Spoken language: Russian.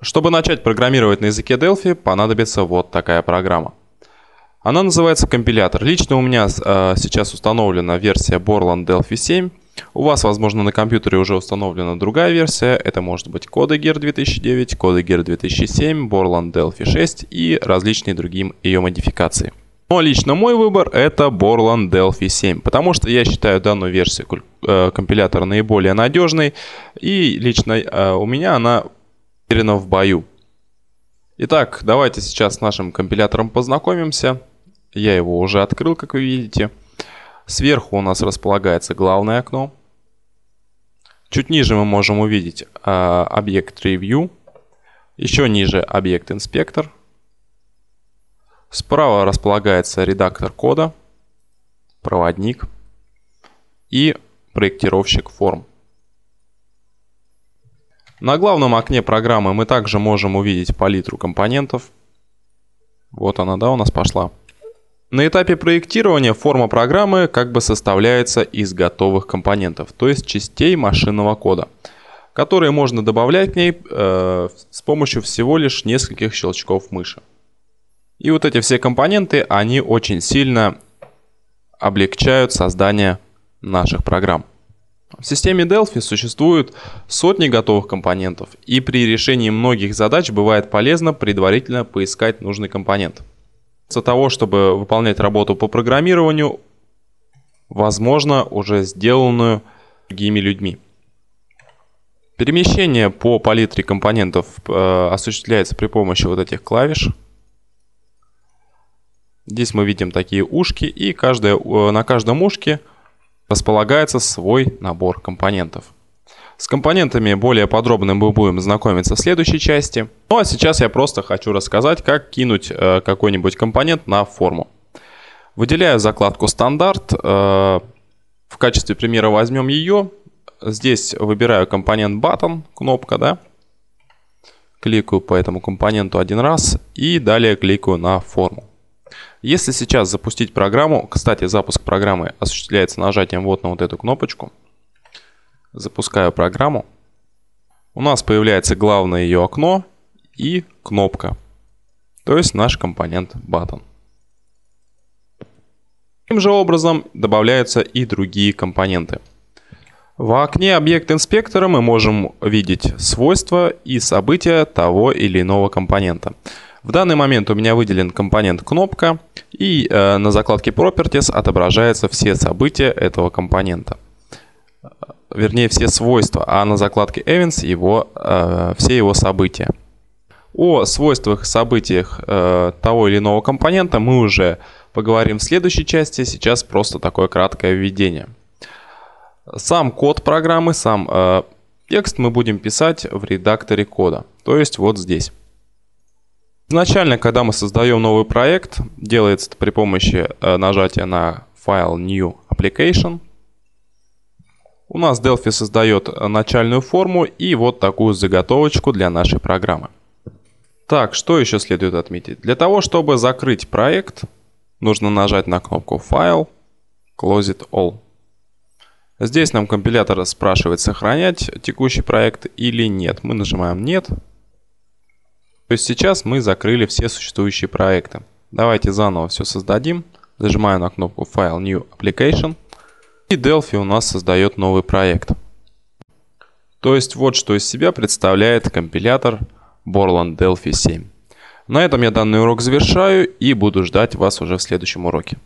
Чтобы начать программировать на языке Delphi, понадобится вот такая программа. Она называется компилятор. Лично у меня э, сейчас установлена версия Borland Delphi 7. У вас, возможно, на компьютере уже установлена другая версия. Это может быть Codegear 2009, Codegear 2007, Borland Delphi 6 и различные другие ее модификации. Но лично мой выбор это Borland Delphi 7, потому что я считаю данную версию э, компилятора наиболее надежной, и лично э, у меня она уверена в бою. Итак, давайте сейчас с нашим компилятором познакомимся. Я его уже открыл, как вы видите. Сверху у нас располагается главное окно. Чуть ниже мы можем увидеть э, объект Review. Еще ниже объект инспектор. Справа располагается редактор кода, проводник и проектировщик форм. На главном окне программы мы также можем увидеть палитру компонентов. Вот она, да, у нас пошла. На этапе проектирования форма программы как бы составляется из готовых компонентов, то есть частей машинного кода, которые можно добавлять к ней э, с помощью всего лишь нескольких щелчков мыши. И вот эти все компоненты, они очень сильно облегчают создание наших программ. В системе Delphi существует сотни готовых компонентов, и при решении многих задач бывает полезно предварительно поискать нужный компонент. Для того, чтобы выполнять работу по программированию, возможно, уже сделанную другими людьми. Перемещение по палитре компонентов э, осуществляется при помощи вот этих клавиш. Здесь мы видим такие ушки, и каждая, э, на каждом ушке – располагается свой набор компонентов. С компонентами более подробно мы будем знакомиться в следующей части. Ну а сейчас я просто хочу рассказать, как кинуть э, какой-нибудь компонент на форму. Выделяю закладку «Стандарт». Э, в качестве примера возьмем ее. Здесь выбираю компонент «Button», кнопка, да. Кликаю по этому компоненту один раз и далее кликаю на форму. Если сейчас запустить программу, кстати, запуск программы осуществляется нажатием вот на вот эту кнопочку. Запускаю программу. У нас появляется главное ее окно и кнопка, то есть наш компонент button. Таким же образом добавляются и другие компоненты. В окне объект инспектора мы можем видеть свойства и события того или иного компонента. В данный момент у меня выделен компонент кнопка, и э, на закладке Properties отображаются все события этого компонента. Э, вернее, все свойства, а на закладке Events его, э, все его события. О свойствах и событиях э, того или иного компонента мы уже поговорим в следующей части, сейчас просто такое краткое введение. Сам код программы, сам э, текст мы будем писать в редакторе кода, то есть вот здесь. Изначально, когда мы создаем новый проект, делается это при помощи э, нажатия на файл New Application. У нас Delphi создает э, начальную форму и вот такую заготовочку для нашей программы. Так, что еще следует отметить? Для того, чтобы закрыть проект, нужно нажать на кнопку File «Close it all». Здесь нам компилятор спрашивает, сохранять текущий проект или нет. Мы нажимаем «Нет». То есть сейчас мы закрыли все существующие проекты. Давайте заново все создадим. Нажимаю на кнопку File New Application. И Delphi у нас создает новый проект. То есть вот что из себя представляет компилятор Borland Delphi 7. На этом я данный урок завершаю и буду ждать вас уже в следующем уроке.